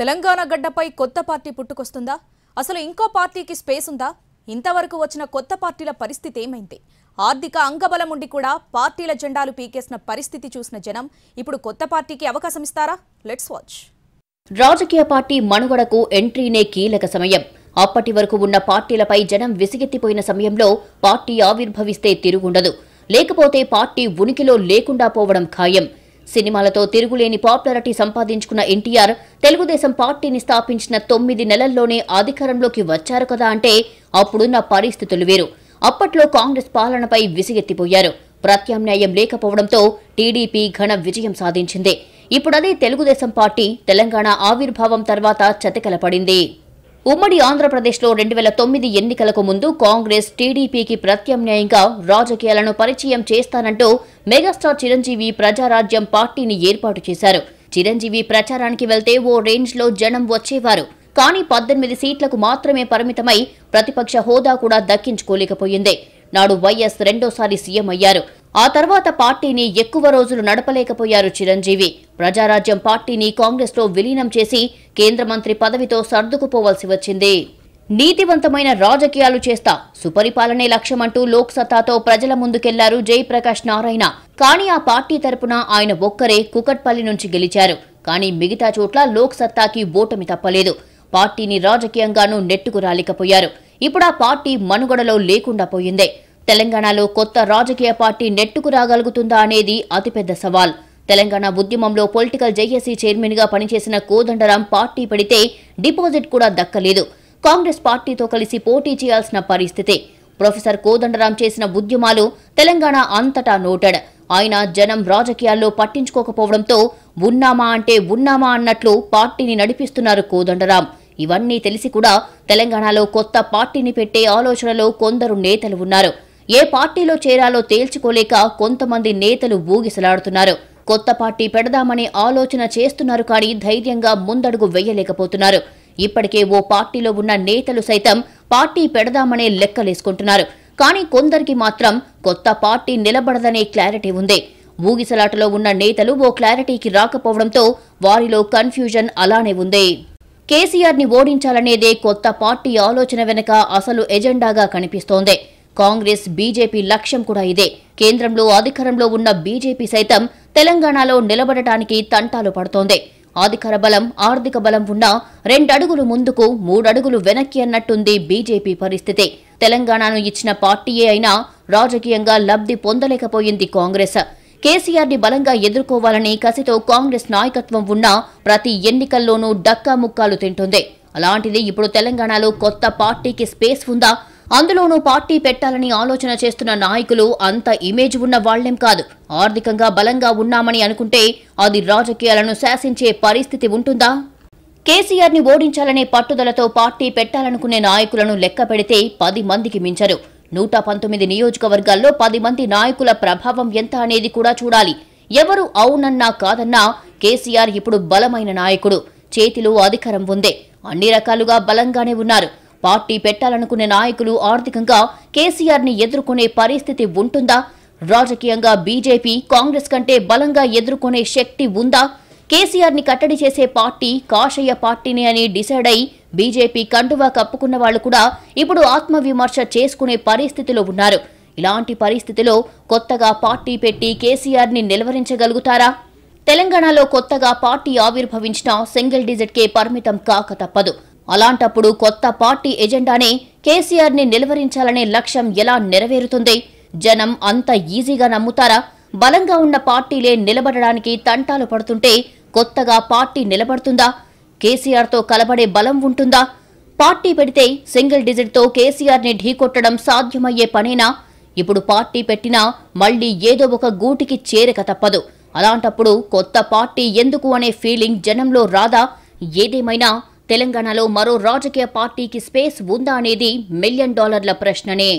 తెలంగాణ గడ్డపై కొత్త పార్టీ పుట్టుకొస్తుందా అసలు ఇంకో పార్టీకి స్పేస్ ఉందా ఇంతవరకు వచ్చిన కొత్త పార్టీల పరిస్థితి ఏమైంది ఆర్థిక అంగబలం ఉండి కూడా పార్టీల జెండాలు పీకేసిన పరిస్థితి చూసిన జనం ఇప్పుడు కొత్త పార్టీకి అవకాశం ఇస్తారా లెట్స్ వాచ్ రాజకీయ పార్టీ మనుగడకు ఎంట్రీనే కీలక సమయం అప్పటి వరకు ఉన్న పార్టీలపై జనం విసిగెత్తిపోయిన సమయంలో పార్టీ ఆవిర్భవిస్తే తిరుగుండదు లేకపోతే పార్టీ ఉనికిలో లేకుండా పోవడం ఖాయం సినిమాలతో తిరుగులేని పాపులారిటీ సంపాదించుకున్న ఎన్టీఆర్ తెలుగుదేశం పార్టీని స్థాపించిన తొమ్మిది నెలల్లోనే అధికారంలోకి వచ్చారు కదా అంటే అప్పుడున్న పరిస్థితులు వేరు అప్పట్లో కాంగ్రెస్ పాలనపై విసిగెత్తిపోయారు ప్రత్యామ్నాయం లేకపోవడంతో టీడీపీ ఘన విజయం సాధించింది ఇప్పుడదే తెలుగుదేశం పార్టీ తెలంగాణ ఆవిర్భావం తర్వాత చతికలపడింది ఉమ్మడి ఆంధ్రప్రదేశ్లో రెండు వేల తొమ్మిది ఎన్నికలకు ముందు కాంగ్రెస్ టీడీపీకి ప్రత్యామ్నాయంగా రాజకీయాలను పరిచయం చేస్తానంటూ మెగాస్టార్ చిరంజీవి ప్రజారాజ్యం పార్టీని ఏర్పాటు చేశారు చిరంజీవి ప్రచారానికి వెళ్తే ఓ రేంజ్ లో జనం వచ్చేవారు కానీ పద్దెనిమిది సీట్లకు మాత్రమే పరిమితమై ప్రతిపక్ష హోదా కూడా దక్కించుకోలేకపోయింది నాడు వైఎస్ రెండోసారి సీఎం అయ్యారు ఆ తర్వాత పార్టీని ఎక్కువ రోజులు నడపలేకపోయారు చిరంజీవి ప్రజారాజ్యం పార్టీని కాంగ్రెస్లో విలీనం చేసి కేంద్ర మంత్రి పదవితో సర్దుకుపోవలసి వచ్చింది నీతివంతమైన రాజకీయాలు చేస్తా సుపరిపాలనే లక్ష్యమంటూ లోక్సత్తాతో ప్రజల ముందుకెళ్లారు జయప్రకాష్ నారాయణ కానీ ఆ పార్టీ తరపున ఆయన ఒక్కరే కుకట్పల్లి నుంచి గెలిచారు కానీ మిగతా చోట్ల లోక్సత్తాకి ఓటమి తప్పలేదు పార్టీని రాజకీయంగానూ నెట్టుకు రాలేకపోయారు ఇప్పుడు ఆ పార్టీ మనుగడలో లేకుండా పోయిందే తెలంగాణలో కొత్త రాజకీయ పార్టీ నెట్టుకు రాగలుగుతుందా అనేది అతిపెద్ద సవాల్ తెలంగాణ ఉద్యమంలో పొలిటికల్ జేఏసీ చైర్మన్గా పనిచేసిన కోదండరాం పార్టీ పెడితే డిపాజిట్ కూడా దక్కలేదు కాంగ్రెస్ పార్టీతో కలిసి పోటీ చేయాల్సిన పరిస్థితి ప్రొఫెసర్ కోదండరాం చేసిన ఉద్యమాలు తెలంగాణ అంతటా నోటెడ్ ఆయన జనం రాజకీయాల్లో పట్టించుకోకపోవడంతో ఉన్నామా అంటే ఉన్నామా అన్నట్లు పార్టీని నడిపిస్తున్నారు కోదండరాం ఇవన్నీ తెలిసి కూడా తెలంగాణలో కొత్త పార్టీని పెట్టే ఆలోచనలో కొందరు నేతలు ఉన్నారు ఏ పార్టీలో చేరాలో తేల్చుకోలేక కొంతమంది నేతలు ఊగిసలాడుతున్నారు కొత్త పార్టీ పెడదామనే ఆలోచన చేస్తున్నారు కానీ ధైర్యంగా ముందడుగు వేయలేకపోతున్నారు ఇప్పటికే ఓ పార్టీలో ఉన్న నేతలు సైతం పార్టీ పెడదామనే లెక్కలేసుకుంటున్నారు కానీ కొందరికి మాత్రం కొత్త పార్టీ నిలబడదనే క్లారిటీ ఉంది ఊగిసలాటలో ఉన్న నేతలు ఓ క్లారిటీకి రాకపోవడంతో వారిలో కన్ఫ్యూజన్ అలానే ఉంది కేసీఆర్ ని ఓడించాలనేదే కొత్త పార్టీ ఆలోచన వెనుక అసలు ఎజెండాగా కనిపిస్తోంది కాంగ్రెస్ బీజేపీ లక్ష్యం కూడా ఇదే కేంద్రంలో అధికారంలో ఉన్న బీజేపీ సైతం తెలంగాణలో నిలబడటానికి తంటాలు పడుతోంది అధికార బలం ఆర్థిక బలం ఉన్నా రెండడుగులు ముందుకు మూడడుగులు వెనక్కి అన్నట్టుంది బీజేపీ పరిస్థితి తెలంగాణను ఇచ్చిన పార్టీయే అయినా రాజకీయంగా లబ్ధి పొందలేకపోయింది కాంగ్రెస్ కేసీఆర్ ని బలంగా ఎదుర్కోవాలని కసితో కాంగ్రెస్ నాయకత్వం ఉన్నా ప్రతి ఎన్నికల్లోనూ డక్కా ముక్కాలు తింటుంది అలాంటిది ఇప్పుడు తెలంగాణలో కొత్త పార్టీకి స్పేస్ ఉందా అందులోనూ పార్టీ పెట్టాలని ఆలోచన చేస్తున్న నాయకులు అంత ఇమేజ్ ఉన్న వాళ్లేం కాదు ఆర్థికంగా బలంగా ఉన్నామని అనుకుంటే అది రాజకీయాలను శాసించే పరిస్థితి ఉంటుందా కేసీఆర్ని ఓడించాలనే పట్టుదలతో పార్టీ పెట్టాలనుకునే నాయకులను లెక్క పెడితే పది మందికి మించరు నూట పంతొమ్మిది నియోజకవర్గాల్లో పది మంది నాయకుల ప్రభావం ఎంత అనేది కూడా చూడాలి ఎవరు అవునన్నా కాదన్నా కేసీఆర్ ఇప్పుడు బలమైన నాయకుడు చేతిలో అధికారం ఉందే అన్ని రకాలుగా బలంగానే ఉన్నారు పార్టీ పెట్టాలనుకునే నాయకులు ఆర్థికంగా కేసీఆర్ని ఎదుర్కొనే పరిస్థితి ఉంటుందా రాజకీయంగా బీజేపీ కాంగ్రెస్ కంటే బలంగా ఎదుర్కొనే శక్తి ఉందా కేసీఆర్ని కట్టడి చేసే పార్టీ కాషయ్య పార్టీని అని డిసైడ్ అయి బీజేపీ కండువా కప్పుకున్న వాళ్ళు కూడా ఇప్పుడు ఆత్మవిమర్శ చేసుకునే పరిస్థితిలో ఉన్నారు ఇలాంటి పరిస్థితిలో కొత్తగా పార్టీ పెట్టి ని నిలవరించగలుగుతారా తెలంగాణలో కొత్తగా పార్టీ ఆవిర్భవించిన సింగిల్ కే పరిమితం కాక తప్పదు అలాంటప్పుడు కొత్త పార్టీ ఎజెండానే కేసీఆర్ని నిలువరించాలనే లక్ష్యం ఎలా నెరవేరుతుంది జనం అంత ఈజీగా నమ్ముతారా బలంగా ఉన్న పార్టీలే నిలబడడానికి తంటాలు పడుతుంటే కొత్తగా పార్టీ నిలబడుతుందా కేసీఆర్తో కలబడే బలం ఉంటుందా పార్టీ పెడితే సింగిల్ డిజిట్తో కేసీఆర్ని ఢీకొట్టడం సాధ్యమయ్యే పనేనా ఇప్పుడు పార్టీ పెట్టినా మళ్లీ ఏదో ఒక గూటికి చేరక తప్పదు అలాంటప్పుడు కొత్త పార్టీ ఎందుకు అనే ఫీలింగ్ జనంలో రాదా ఏదేమైనా తెలంగాణలో మరో రాజకీయ పార్టీకి స్పేస్ ఉందా అనేది మిలియన్ డాలర్ల ప్రశ్ననే